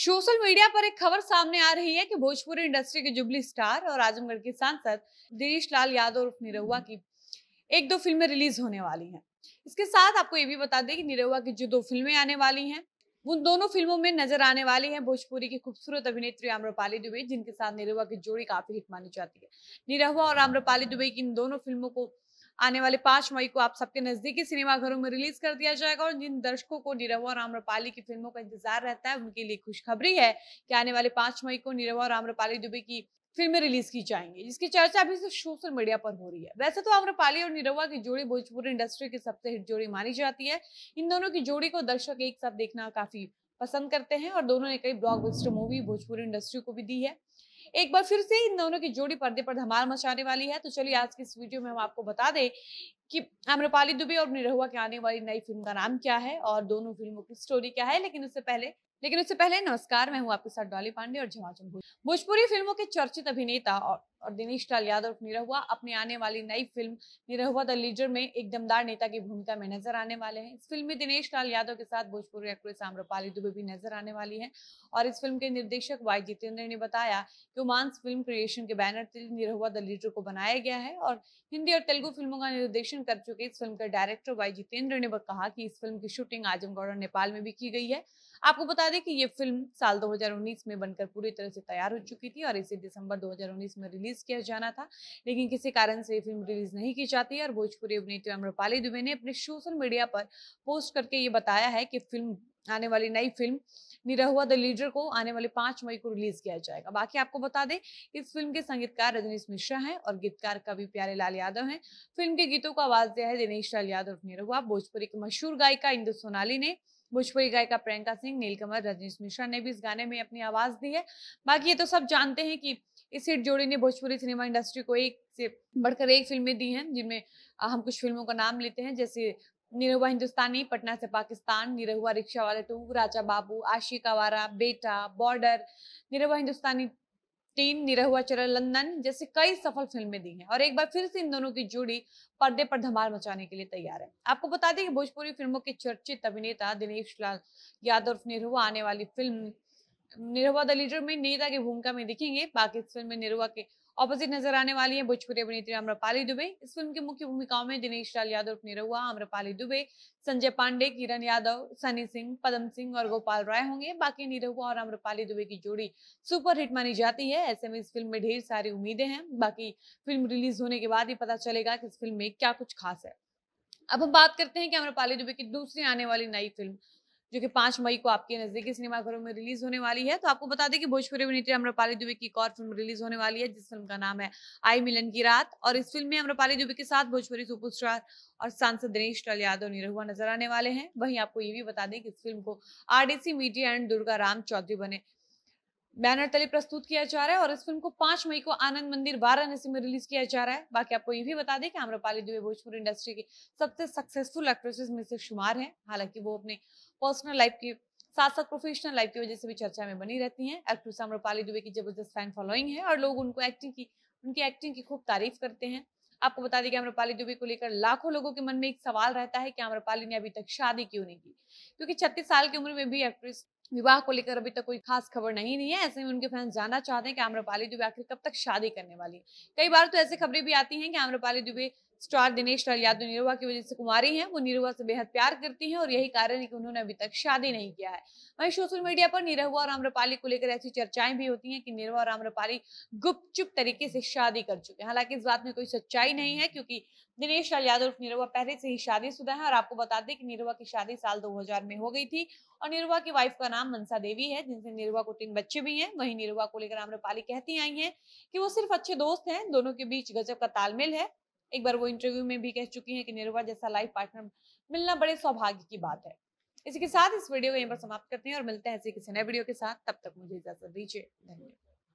social media पर एक खबर सामने आ रही है कि भोजपुरी इंडस्ट्री के जुबली स्टार और आजमगढ़ के सांसद दिनेश लाल यादव उर्फ निरहुआ की एक दो फिल्में रिलीज होने वाली हैं इसके साथ आपको ये भी बता दें कि निरहुआ की जो दो फिल्में आने वाली हैं उन दोनों फिल्मों में नजर आने वाली हैं भोजपुरी की खूबसूरत अभिनेत्री आम्रपाली दुबे जिनके साथ निरहुआ की जोड़ी काफी हिट मानी जाती है निरहुआ और आम्रपाली दुबई की इन दोनों फिल्मों को आने वाले पांच मई को आप सबके नजदीकी सिनेमाघरों में रिलीज कर दिया जाएगा और जिन दर्शकों को निरवा और आम्रपाली की फिल्मों का इंतजार रहता है उनके लिए खुशखबरी है कि आने वाले पांच मई को निरवा और आम्रपाली दुबे की फिल्में रिलीज की जाएंगी जिसकी चर्चा अभी सिर्फ सोशल मीडिया पर हो रही है वैसे तो आम्रपाली और निरवा की जोड़ी भोजपुरी इंडस्ट्री की सबसे हिट जोड़ी मानी जाती है इन दोनों की जोड़ी को दर्शक एक साथ देखना काफी पसंद करते हैं और दोनों ने कई ब्लॉकबस्टर मूवी भोजपुरी इंडस्ट्री को भी दी है एक बार फिर से इन दोनों की जोड़ी पर्दे पर धमाल मचाने वाली है तो चलिए आज की इस वीडियो में हम आपको बता दें कि आम्रपाली दुबे और निरहुआ के आने वाली नई फिल्म का नाम क्या है और दोनों फिल्मों की स्टोरी क्या है लेकिन उससे पहले लेकिन उससे पहले नमस्कार मैं हूँ आपके साथ डॉली पांडे और झमाझम भोजपुरी फिल्मों के चर्चित अभिनेता और और दिनेश लाल यादव निरहुआ अपनी आने वाली नई फिल्म निरहुआ द लीडर में एक दमदार नेता की भूमिका में नजर आने वाले हैं इस फिल्म में दिनेश लाल यादव के साथ भोजपुरी एक्ट्रेस आम्रपाली दुबे भी नजर आने वाली है और इस फिल्म के निर्देशक वाई जितेंद्र ने बताया कि फिल्म क्रिएशन के बैनर तले निरहुआ द लीडर को बनाया गया है और हिंदी और तेलुगु फिल्मों का निर्देशन कर चुके इस फिल्म के डायरेक्टर वाई जितेंद्र ने कहा कि इस फिल्म की शूटिंग आजमगढ़ और नेपाल में भी की गई है आपको बता दें कि ये फिल्म साल 2019 में बनकर पूरी तरह से तैयार हो चुकी थी और इसे दिसंबर 2019 में रिलीज रिलीज किया जाना था लेकिन किसी कारण से फिल्म रिलीज नहीं की जाती और भोजपुरी अभिनेत्री अम्रपाली दुबे ने अपने सोशल मीडिया पर पोस्ट करके ये बताया है कि फिल्म आने वाली नई फिल्म निरहुआ द लीडर को आने वाले पांच मई को रिलीज किया जाएगा बाकी आपको बता दें इस फिल्म के संगीतकार रजनीश मिश्रा हैं और गीतकार कवि प्यारे लाल यादव हैं फिल्म के गीतों को आवाज दिया है दिनेश लाल यादव निरहुआ भोजपुरी की मशहूर गायिका इंदु सोनाली ने भोजपुरी गायिका प्रियंका सिंह नीलकमल रजनीश मिश्रा ने भी इस गाने में अपनी आवाज दी है बाकी ये तो सब जानते हैं कि इस हिट जोड़ी ने भोजपुरी सिनेमा इंडस्ट्री को एक से बढ़कर एक फिल्में दी हैं जिनमें हम कुछ फिल्मों का नाम लेते हैं जैसे निरहुआ हिंदुस्तानी पटना से पाकिस्तान निरहुआ रिक्शा वाले टू राजा बाबू आशिक आवारा बेटा बॉर्डर निरहुआ हिंदुस्तानी टीन निरहुआ चरण लंदन जैसे कई सफल फिल्में दी हैं और एक बार फिर से इन दोनों की जोड़ी पर्दे पर धमाल मचाने के लिए तैयार है आपको बता दें कि भोजपुरी फिल्मों के चर्चित अभिनेता दिनेश लाल यादव निरहुआ आने वाली फिल्म निरहुआ द लीडर में नेता की भूमिका में दिखेंगे बाकी इस फिल्म में निरहुआ के ऑपोजिट नजर आने वाली है भोजपुरी अभिनेत्री अम्रपाली दुबे इस फिल्म की मुख्य भूमिकाओं में दिनेश लाल यादव निरहुआ अम्रपाली दुबे संजय पांडे किरण यादव सनी सिंह पदम सिंह और गोपाल राय होंगे बाकी निरहुआ और अम्रपाली दुबे की जोड़ी सुपरहिट मानी जाती है ऐसे में इस फिल्म में ढेर सारी उम्मीदें हैं बाकी फिल्म रिलीज होने के बाद ही पता चलेगा कि इस फिल्म में क्या कुछ खास है अब हम बात करते हैं कि अम्रपाली दुबे की दूसरी आने वाली नई फिल्म जो कि पांच मई को आपके नजदीकी सिनेमाघरों में रिलीज होने वाली है तो आपको बता दें कि भोजपुरी अभिनेत्री अम्रपाली दुबे की एक और फिल्म रिलीज होने वाली है जिस फिल्म का नाम है आई मिलन की रात और इस फिल्म में अम्रपाली दुबे के साथ भोजपुरी सुपरस्टार और सांसद दिनेश लाल यादव निरहुआ नजर आने वाले हैं वहीं आपको ये भी बता दें कि इस फिल्म को RDC media and Durga Ram Chaudhary बने बैनर तले प्रस्तुत किया जा रहा है और इस फिल्म को पांच मई को आनंद मंदिर वाराणसी में रिलीज किया जा रहा है बाकी आपको ये भी बता दें कि आम्रपाली दुबे भोजपुर इंडस्ट्री की सबसे सक्सेसफुल एक्ट्रेसेस में से शुमार हैं हालांकि वो अपने पर्सनल लाइफ के साथ साथ प्रोफेशनल लाइफ की वजह से भी चर्चा में बनी रहती हैं एक्ट्रेस आम्रपाली दुबे की जबरदस्त फैन फॉलोइंग है और लोग उनको एक्टिंग की उनकी एक्टिंग की खूब तारीफ करते हैं आपको बता दें कि आम्रपाली दुबे को लेकर लाखों लोगों के मन में एक सवाल रहता है कि आम्रपाली ने अभी तक शादी क्यों नहीं की क्योंकि छत्तीस साल की उम्र में भी एक्ट्रेस विवाह को लेकर अभी तक कोई खास खबर नहीं दी है ऐसे में उनके फैंस जानना चाहते हैं कि आम्रपाली दुबे आखिर कब तक शादी करने वाली है कई बार तो ऐसी खबरें भी आती हैं कि आम्रपाली दुबे स्टार दिनेश लाल यादव निरुवा की वजह से कुमारी हैं वो निरुवा से बेहद प्यार करती हैं और यही कारण है कि उन्होंने अभी तक शादी नहीं किया है वहीं सोशल मीडिया पर निरहुआ और आम्रपाली को लेकर ऐसी चर्चाएं भी होती हैं कि निरहुआ और आम्रपाली गुपचुप तरीके से शादी कर चुके हैं हालांकि इस बात में कोई सच्चाई नहीं है क्योंकि दिनेश लाल यादव निरुवा पहले से ही शादीशुदा है और आपको बता दें कि निरहुआ की शादी साल दो 2000 में हो गई थी और निरुआ की वाइफ का नाम मनसा देवी है जिनसे निरुआ को तीन बच्चे भी हैं वहीं निरुआ को लेकर आम्रपाली कहती आई हैं कि वो सिर्फ अच्छे दोस्त हैं दोनों के बीच गजब का तालमेल है एक बार वो इंटरव्यू में भी कह चुकी है कि निरुआ जैसा लाइफ पार्टनर मिलना बड़े सौभाग्य की बात है इसी के साथ इस वीडियो को यहीं पर समाप्त करते हैं और मिलते हैं ऐसे किसी नए वीडियो के साथ तब तक मुझे इजाजत दीजिए धन्यवाद